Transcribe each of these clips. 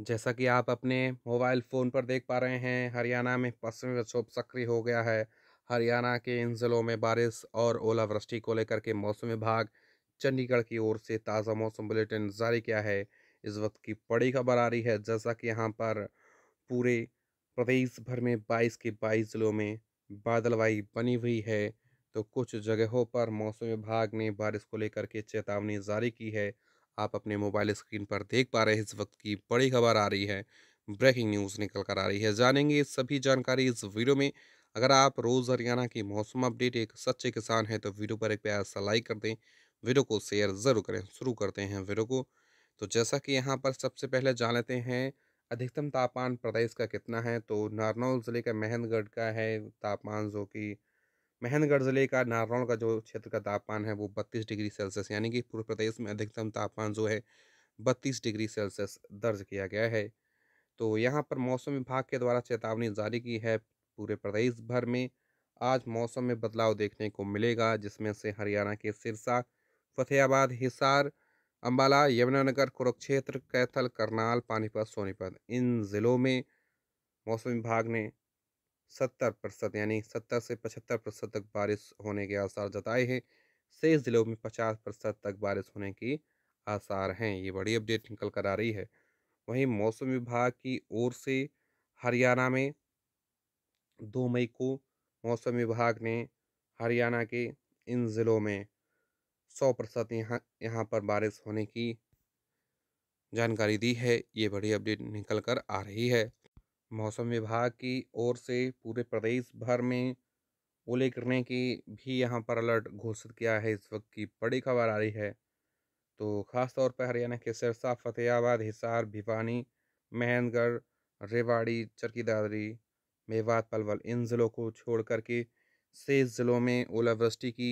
जैसा कि आप अपने मोबाइल फ़ोन पर देख पा रहे हैं हरियाणा में पश्चिमी विक्षोभ सक्रिय हो गया है हरियाणा के इन ज़िलों में बारिश और ओलावृष्टि को लेकर के मौसम विभाग चंडीगढ़ की ओर से ताज़ा मौसम बुलेटिन जारी किया है इस वक्त की बड़ी खबर आ रही है जैसा कि यहाँ पर पूरे प्रदेश भर में बाईस के बाईस ज़िलों में बादलवाई बनी हुई है तो कुछ जगहों पर मौसम विभाग ने बारिश को लेकर के चेतावनी जारी की है आप अपने मोबाइल स्क्रीन पर देख पा रहे हैं इस वक्त की बड़ी खबर आ रही है ब्रेकिंग न्यूज़ निकल कर आ रही है जानेंगे सभी जानकारी इस वीडियो में अगर आप रोज़ हरियाणा की मौसम अपडेट एक सच्चे किसान हैं तो वीडियो पर एक प्यार सा लाइक कर दें वीडियो को शेयर ज़रूर करें शुरू करते हैं वीडियो को तो जैसा कि यहाँ पर सबसे पहले जान लेते हैं अधिकतम तापमान प्रदेश का कितना है तो नारनौल ज़िले का मेहंदगढ़ का है तापमान जो कि महेंद्रगढ़ ज़िले का नारौल का जो क्षेत्र का तापमान है वो बत्तीस डिग्री सेल्सियस यानी कि पूर्व प्रदेश में अधिकतम तापमान जो है बत्तीस डिग्री सेल्सियस दर्ज किया गया है तो यहाँ पर मौसम विभाग के द्वारा चेतावनी जारी की है पूरे प्रदेश भर में आज मौसम में बदलाव देखने को मिलेगा जिसमें से हरियाणा के सिरसा फतेहाबाद हिसार अम्बाला यमुनानगर कुरुक्षेत्र कैथल करनाल पानीपत सोनीपत इन ज़िलों में मौसम विभाग ने सत्तर प्रतिशत यानी सत्तर से पचहत्तर प्रतिशत तक बारिश होने के आसार जताए हैं शेष ज़िलों में पचास प्रतिशत तक बारिश होने की आसार हैं ये बड़ी अपडेट निकल कर आ रही है वहीं मौसम विभाग की ओर से हरियाणा में दो मई को मौसम विभाग ने हरियाणा के इन ज़िलों में सौ प्रतिशत यहाँ यहाँ पर बारिश होने की जानकारी दी है ये बड़ी अपडेट निकल कर आ रही है मौसम विभाग की ओर से पूरे प्रदेश भर में ओले गिरने की भी यहाँ पर अलर्ट घोषित किया है इस वक्त की बड़ी खबर आ रही है तो ख़ास तौर पर हरियाणा के सिरसा फतेहाबाद हिसार भिवानी महेंद्रगढ़ रेवाड़ी चरकी दादरी मेवात पलवल इन ज़िलों को छोड़ कर के शेष ज़िलों में ओलावृष्टि की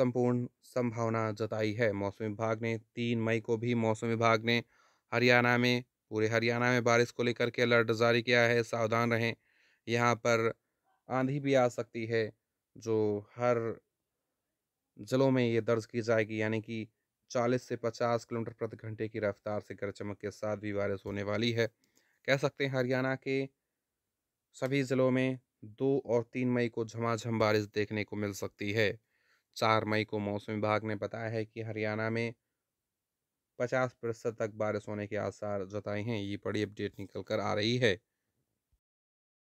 संपूर्ण संभावना जताई है मौसम विभाग ने तीन मई को भी मौसम विभाग ने हरियाणा में पूरे हरियाणा में बारिश को लेकर के अलर्ट जारी किया है सावधान रहें यहाँ पर आंधी भी आ सकती है जो हर ज़िलों में ये दर्ज की जाएगी यानी कि 40 से 50 किलोमीटर प्रति घंटे की रफ्तार से गरज चमक के साथ भी बारिश होने वाली है कह सकते हैं हरियाणा के सभी ज़िलों में दो और तीन मई को झमाझम बारिश देखने को मिल सकती है चार मई को मौसम विभाग ने बताया है कि हरियाणा में पचास प्रतिशत तक बारिश होने के आसार जताए हैं ये बड़ी अपडेट निकल कर आ रही है